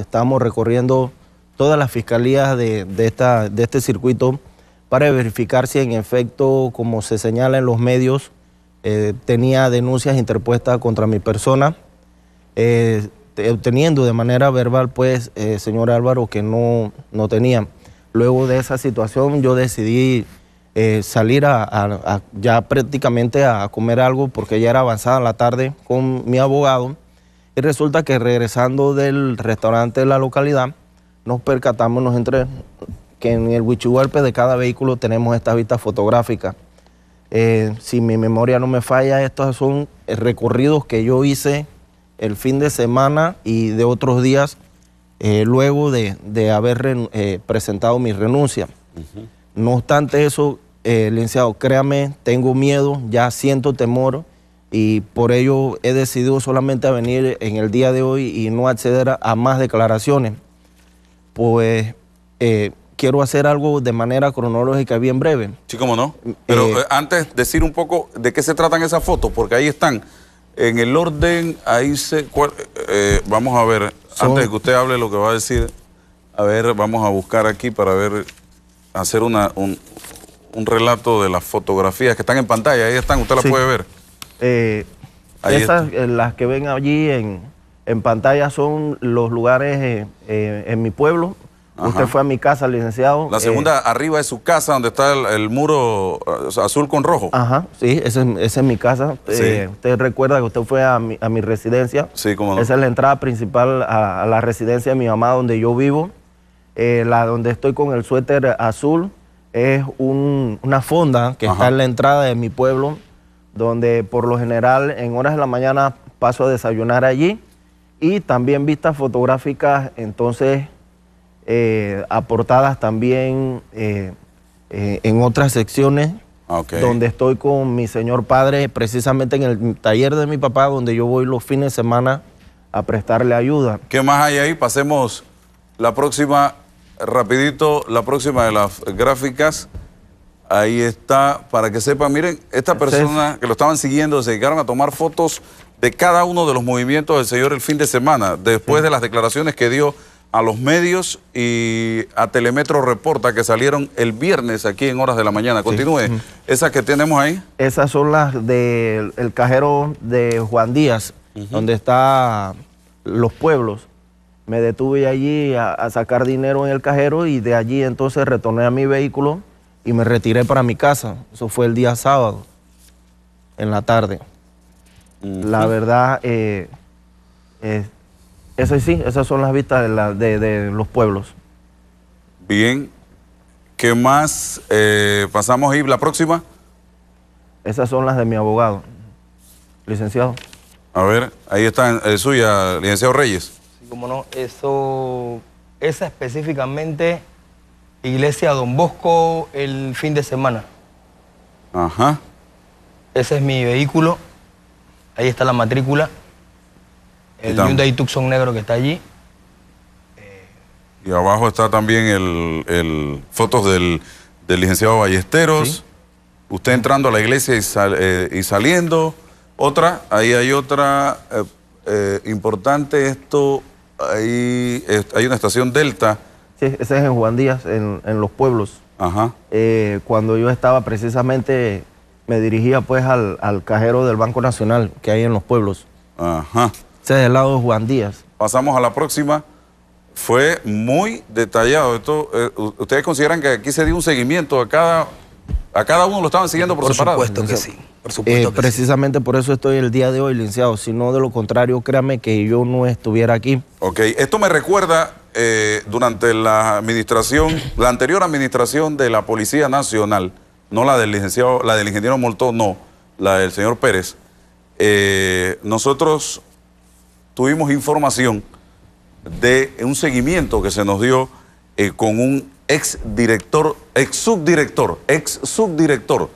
Estamos recorriendo todas las fiscalías de, esta, de este circuito para verificar si en efecto, como se señala en los medios, eh, tenía denuncias interpuestas contra mi persona, eh, eh, obteniendo de manera verbal, pues, señor Álvaro, que no, no tenía. Luego de esa situación yo decidí salir ya prácticamente a comer algo porque ya era avanzada la tarde con mi abogado. Y resulta que regresando del restaurante de la localidad, nos percatamos, nos entre, que en el huichuelpe de cada vehículo tenemos esta vista fotográfica. Eh, si mi memoria no me falla, estos son recorridos que yo hice el fin de semana y de otros días eh, luego de, haber eh, presentado mi renuncia. No obstante eso, licenciado, créame, tengo miedo, ya siento temor y por ello he decidido solamente a venir en el día de hoy y no acceder a, más declaraciones, pues eh, quiero hacer algo de manera cronológica bien breve. Sí, cómo no. Eh, Pero eh, antes decir un poco de qué se tratan esas fotos, porque ahí están. En el orden, ahí se... vamos a ver, antes de que usted hable lo que va a decir, a ver, vamos a buscar aquí para ver, hacer una, un, relato de las fotografías que están en pantalla, ahí están, usted las puede ver. Eh, esas, eh, las que ven allí en, pantalla son los lugares eh, en mi pueblo. Usted fue a mi casa, licenciado. La segunda arriba es su casa, donde está el, muro azul con rojo. Ajá, sí, esa es, mi casa. usted recuerda que usted fue a mi, residencia. Sí, como no. Esa es la entrada principal a, la residencia de mi mamá, donde yo vivo. la donde estoy con el suéter azul es una fonda que está en la entrada de mi pueblo donde por lo general en horas de la mañana paso a desayunar allí y también vistas fotográficas, entonces eh, aportadas también eh, eh, en otras secciones, donde estoy con mi señor padre, precisamente en el taller de mi papá, donde yo voy los fines de semana a prestarle ayuda. ¿Qué más hay ahí? Pasemos la próxima, rapidito, la próxima de las gráficas. Ahí está, para que sepan, miren, esta persona que lo estaban siguiendo se llegaron a tomar fotos de cada uno de los movimientos del señor el fin de semana, después de las declaraciones que dio a los medios y a Telemetro Reporta que salieron el viernes aquí en horas de la mañana. Continúe. ¿Esas que tenemos ahí? Esas son las del cajero de Juan Díaz, donde están los pueblos. Me detuve allí a, sacar dinero en el cajero y de allí entonces retorné a mi vehículo y me retiré para mi casa. Eso fue el día sábado, en la tarde. La verdad, eh, eh, eso sí, esas son las vistas de, los pueblos. Bien. ¿Qué más? Eh, pasamos, y ¿La próxima? Esas son las de mi abogado, licenciado. A ver, ahí está el suya, licenciado Reyes. Sí, cómo no. Eso, esa específicamente Iglesia Don Bosco el fin de semana. Ajá. Ese es mi vehículo. Ahí está la matrícula. El Hyundai Tucson negro que está allí. Y abajo está también el, fotos del, del, licenciado Ballesteros. Usted entrando a la iglesia y, eh, saliendo. Otra, ahí hay otra eh, eh, importante esto. Ahí hay una estación Delta ese es en Juan Díaz, en, los pueblos. Ajá. Eh, cuando yo estaba precisamente, me dirigía pues al, cajero del Banco Nacional que hay en los pueblos. Ajá. Ese es el lado de Juan Díaz. Pasamos a la próxima. Fue muy detallado. Esto, eh, ¿Ustedes consideran que aquí se dio un seguimiento a cada, a cada uno? ¿Lo estaban siguiendo por, separado? Por supuesto eh, que sí. precisamente por eso estoy el día de hoy, licenciado. Si no, de lo contrario, créame que yo no estuviera aquí. Ok, esto me recuerda eh, durante la administración, la anterior administración de la Policía Nacional, no la del licenciado, la del ingeniero Moltó, no, la del señor Pérez, eh, nosotros tuvimos información de un seguimiento que se nos dio eh, con un ex director, ex subdirector, ex subdirector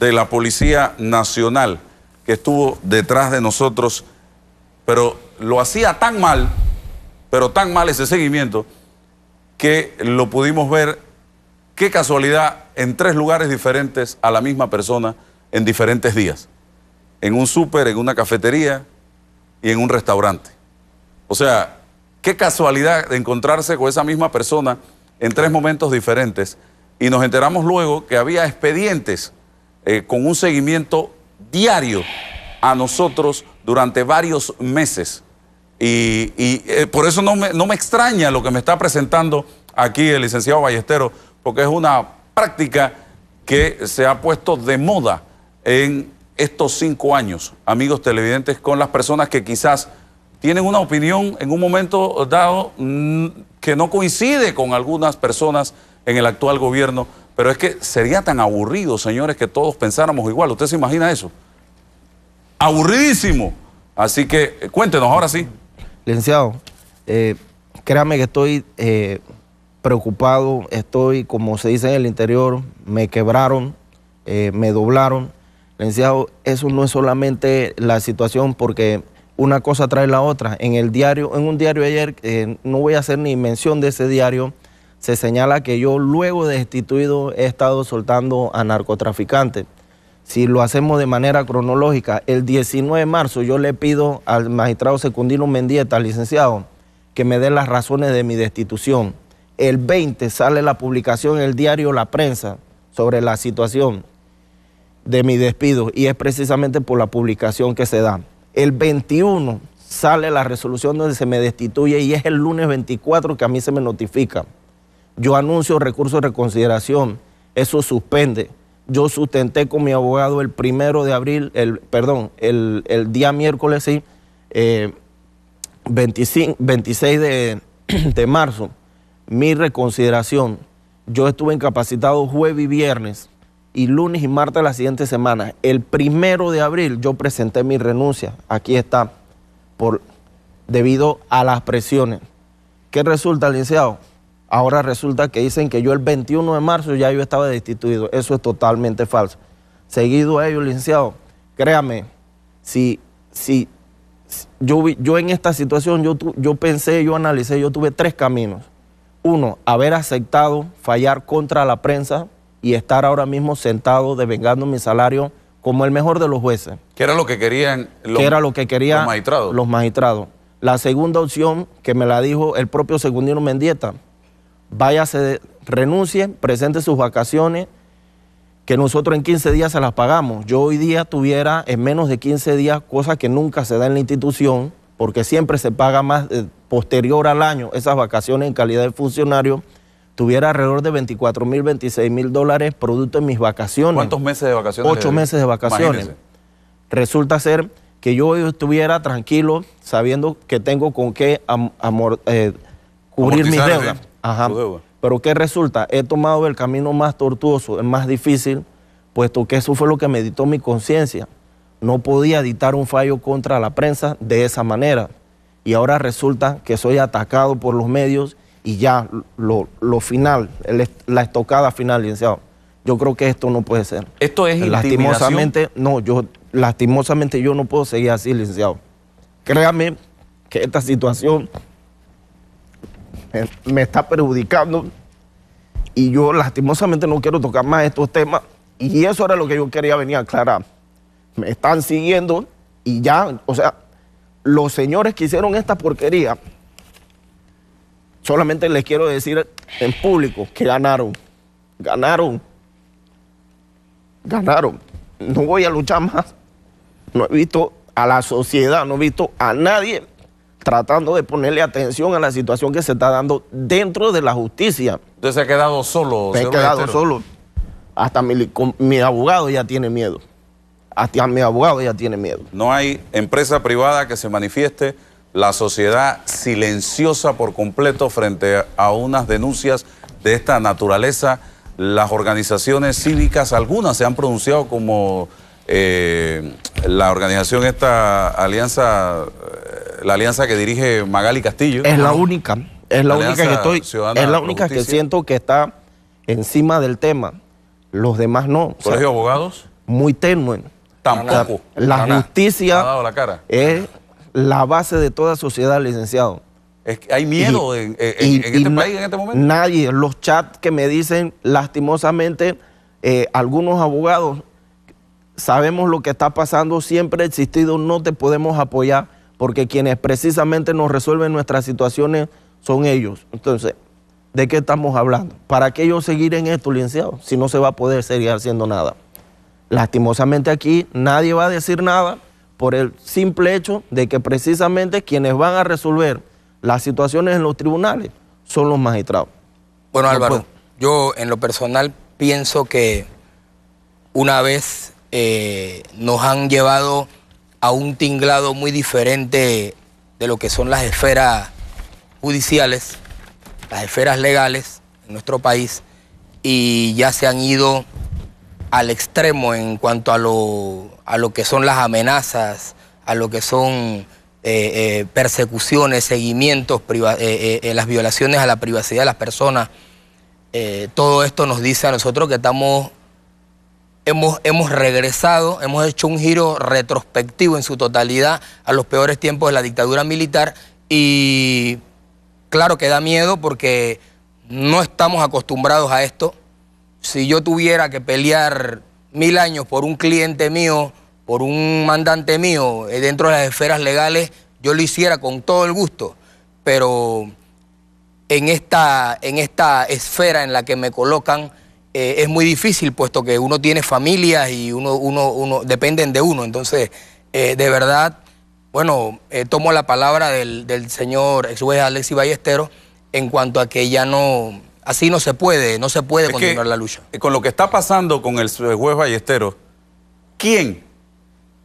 de la Policía Nacional que estuvo detrás de nosotros, pero lo hacía tan mal pero tan mal ese seguimiento que lo pudimos ver, qué casualidad, en tres lugares diferentes a la misma persona en diferentes días. En un súper, en una cafetería y en un restaurante. O sea, qué casualidad de encontrarse con esa misma persona en tres momentos diferentes. Y nos enteramos luego que había expedientes eh, con un seguimiento diario a nosotros durante varios meses. Y, eh, por eso no me, no me extraña lo que me está presentando aquí el licenciado Ballestero, porque es una práctica que se ha puesto de moda en estos cinco años, amigos televidentes, con las personas que quizás tienen una opinión en un momento dado mm, que no coincide con algunas personas en el actual gobierno, pero es que sería tan aburrido, señores, que todos pensáramos igual. ¿Usted se imagina eso? Aburridísimo. Así que cuéntenos ahora sí. Licenciado, eh, créame que estoy eh, preocupado, estoy, como se dice en el interior, me quebraron, eh, me doblaron. Licenciado, eso no es solamente la situación porque una cosa trae la otra. En el diario, en un diario ayer, no voy a hacer ni mención de ese diario, se señala que yo luego de destituido he estado soltando a narcotraficantes si lo hacemos de manera cronológica, el 19 de marzo yo le pido al magistrado Secundino Mendieta, licenciado, que me dé las razones de mi destitución. El 20 sale la publicación en el diario La Prensa sobre la situación de mi despido y es precisamente por la publicación que se da. El 21 sale la resolución donde se me destituye y es el lunes 24 que a mí se me notifica. Yo anuncio recurso de reconsideración, eso suspende yo sustenté con mi abogado el primero de abril, el, perdón, el, día miércoles, sí, 25, eh, 26 de, marzo, mi reconsideración. Yo estuve incapacitado jueves y viernes y lunes y martes de la siguiente semana. El primero de abril yo presenté mi renuncia. Aquí está, por, debido a las presiones. ¿Qué resulta, licenciado? Ahora resulta que dicen que yo el 21 de marzo ya yo estaba destituido. Eso es totalmente falso. Seguido a ello, licenciado, créame, si, si yo, yo en esta situación, yo, yo pensé, yo analicé, yo tuve tres caminos. Uno, haber aceptado fallar contra la prensa y estar ahora mismo sentado devengando mi salario como el mejor de los jueces. ¿Qué era lo que querían era lo que querían los magistrados? Los magistrados. La segunda opción, que me la dijo el propio Segundino Mendieta, se renuncie, presente sus vacaciones, que nosotros en 15 días se las pagamos. Yo hoy día tuviera en menos de 15 días, cosa que nunca se da en la institución, porque siempre se paga más eh, posterior al año esas vacaciones en calidad de funcionario, tuviera alrededor de 24 mil, 26 mil dólares producto de mis vacaciones. ¿Cuántos meses de vacaciones? Ocho meses de vacaciones. Resulta ser que yo estuviera tranquilo sabiendo que tengo con qué eh, cubrir mis deudas. Ajá. Pero ¿qué resulta? He tomado el camino más tortuoso, el más difícil, puesto que eso fue lo que me dictó mi conciencia. No podía dictar un fallo contra la prensa de esa manera. Y ahora resulta que soy atacado por los medios y ya lo, final, la estocada final, licenciado. Yo creo que esto no puede ser. Esto es Lastimosamente, no, yo, lastimosamente yo no puedo seguir así, licenciado. Créame que esta situación eh, me está perjudicando y yo lastimosamente no quiero tocar más estos temas y eso era lo que yo quería venir a aclarar. Me están siguiendo y ya, o sea, los señores que hicieron esta porquería, solamente les quiero decir en público que ganaron, ganaron, ganaron. No voy a luchar más. No he visto a la sociedad, no he visto a nadie tratando de ponerle atención a la situación que se está dando dentro de la justicia. ¿Entonces se ha quedado solo. Se ha quedado solo. Hasta mi, abogado ya tiene miedo. Hasta mi abogado ya tiene miedo. No hay empresa privada que se manifieste la sociedad silenciosa por completo frente a unas denuncias de esta naturaleza. Las organizaciones cívicas, algunas se han pronunciado como eh, la organización esta Alianza la alianza que dirige Magali Castillo. Es la única, es la, única que estoy, es la única que siento que está encima del tema. Los demás no. ¿Colegio abogados? Muy tenue. Tampoco. La, justicia es la base de toda sociedad, licenciado. hay miedo en, este país en este momento. Nadie, los chats que me dicen, lastimosamente, eh, algunos abogados, sabemos lo que está pasando, siempre ha existido, no te podemos apoyar porque quienes precisamente nos resuelven nuestras situaciones son ellos. Entonces, ¿de qué estamos hablando? ¿Para qué ellos seguir en esto, licenciado? Si no se va a poder seguir haciendo nada. Lastimosamente aquí nadie va a decir nada por el simple hecho de que precisamente quienes van a resolver las situaciones en los tribunales son los magistrados. Bueno, Álvaro, yo en lo personal pienso que una vez eh, nos han llevado a un tinglado muy diferente de lo que son las esferas judiciales, las esferas legales en nuestro país, y ya se han ido al extremo en cuanto a lo, a lo que son las amenazas, a lo que son eh, eh, persecuciones, seguimientos, eh, las violaciones a la privacidad de las personas. todo esto nos dice a nosotros que estamos Hemos, regresado, hemos hecho un giro retrospectivo en su totalidad a los peores tiempos de la dictadura militar y claro que da miedo porque no estamos acostumbrados a esto. Si yo tuviera que pelear mil años por un cliente mío, por un mandante mío, eh, dentro de las esferas legales, yo lo hiciera con todo el gusto, pero en esta, en esta esfera en la que me colocan, eh, es muy difícil, puesto que uno tiene familias y uno, uno, uno dependen de uno. Entonces, eh, de verdad, bueno, eh, tomo la palabra del, señor ex juez Alexis Ballesteros en cuanto a que ya no, así no se puede, no se puede continuar la lucha. Con lo que está pasando con el juez Ballesteros, ¿quién,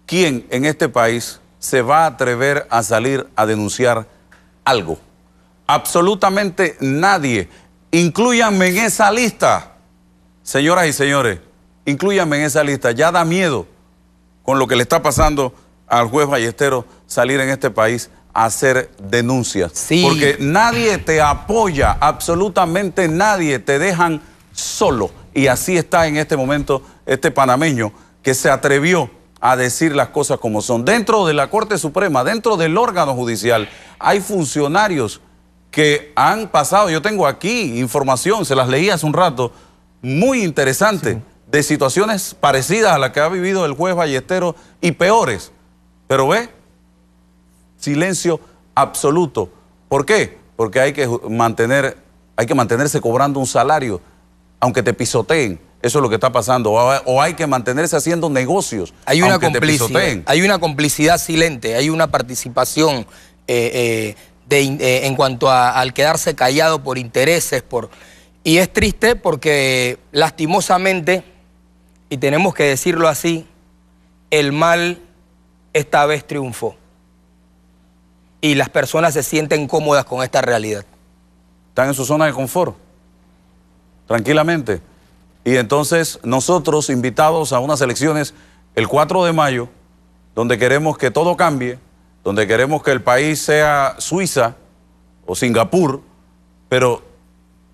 quién en este país se va a atrever a salir a denunciar algo? Absolutamente nadie. Incluyanme en esa lista. Señoras y señores, incluyanme en esa lista. Ya da miedo con lo que le está pasando al juez ballestero salir en este país a hacer denuncias. Porque nadie te apoya, absolutamente nadie, te dejan solo. Y así está en este momento este panameño que se atrevió a decir las cosas como son. Dentro de la Corte Suprema, dentro del órgano judicial, hay funcionarios que han pasado, yo tengo aquí información, se las leí hace un rato, muy interesante de situaciones parecidas a las que ha vivido el juez Ballesteros y peores. Pero ve, silencio absoluto. ¿Por qué? Porque hay que, mantener, hay que mantenerse cobrando un salario, aunque te pisoteen. Eso es lo que está pasando. O hay que mantenerse haciendo negocios. Hay una complicidad. Hay una complicidad silente, hay una participación eh, eh, eh, en cuanto al quedarse callado por intereses, por y es triste porque lastimosamente, y tenemos que decirlo así, el mal esta vez triunfó. Y las personas se sienten cómodas con esta realidad. Están en su zona de confort, tranquilamente. Y entonces nosotros, invitados a unas elecciones el 4 de mayo, donde queremos que todo cambie, donde queremos que el país sea Suiza o Singapur, pero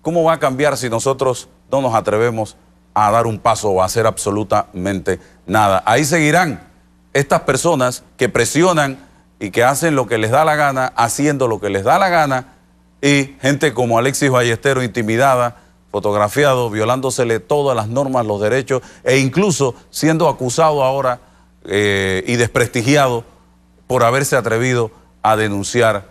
¿Cómo va a cambiar si nosotros no nos atrevemos a dar un paso o a hacer absolutamente nada? Ahí seguirán estas personas que presionan y que hacen lo que les da la gana, haciendo lo que les da la gana, y gente como Alexis Ballestero intimidada, fotografiado, violándosele todas las normas, los derechos, e incluso siendo acusado ahora eh, y desprestigiado por haberse atrevido a denunciar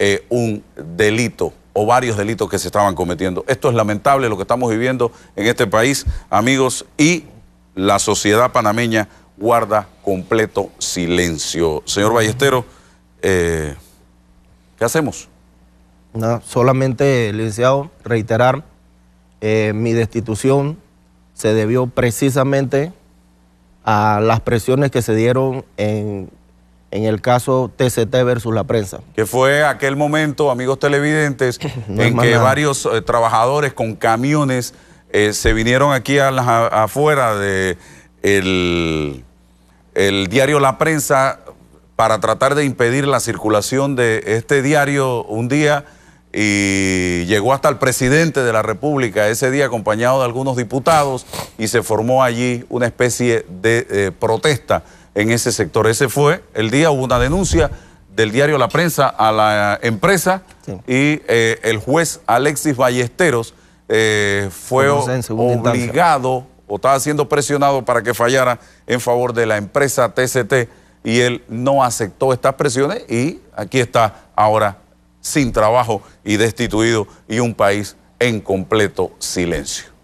eh, un delito o varios delitos que se estaban cometiendo. Esto es lamentable lo que estamos viviendo en este país, amigos, y la sociedad panameña guarda completo silencio. Señor Ballestero, eh, ¿qué hacemos? Nada, solamente, licenciado, reiterar, eh, mi destitución se debió precisamente a las presiones que se dieron en en el caso TCT versus la prensa. Que fue aquel momento, amigos televidentes, en que varios eh, trabajadores con camiones eh, se vinieron aquí a afuera del diario La Prensa para tratar de impedir la circulación de este diario un día y llegó hasta el presidente de la República ese día acompañado de algunos diputados y se formó allí una especie de eh, protesta en ese sector. Ese fue el día, hubo una denuncia del diario La Prensa a la eh, empresa y eh, el juez Alexis Ballesteros eh, fue obligado o estaba siendo presionado para que fallara en favor de la empresa TCT y él no aceptó estas presiones y aquí está ahora sin trabajo y destituido y un país en completo silencio.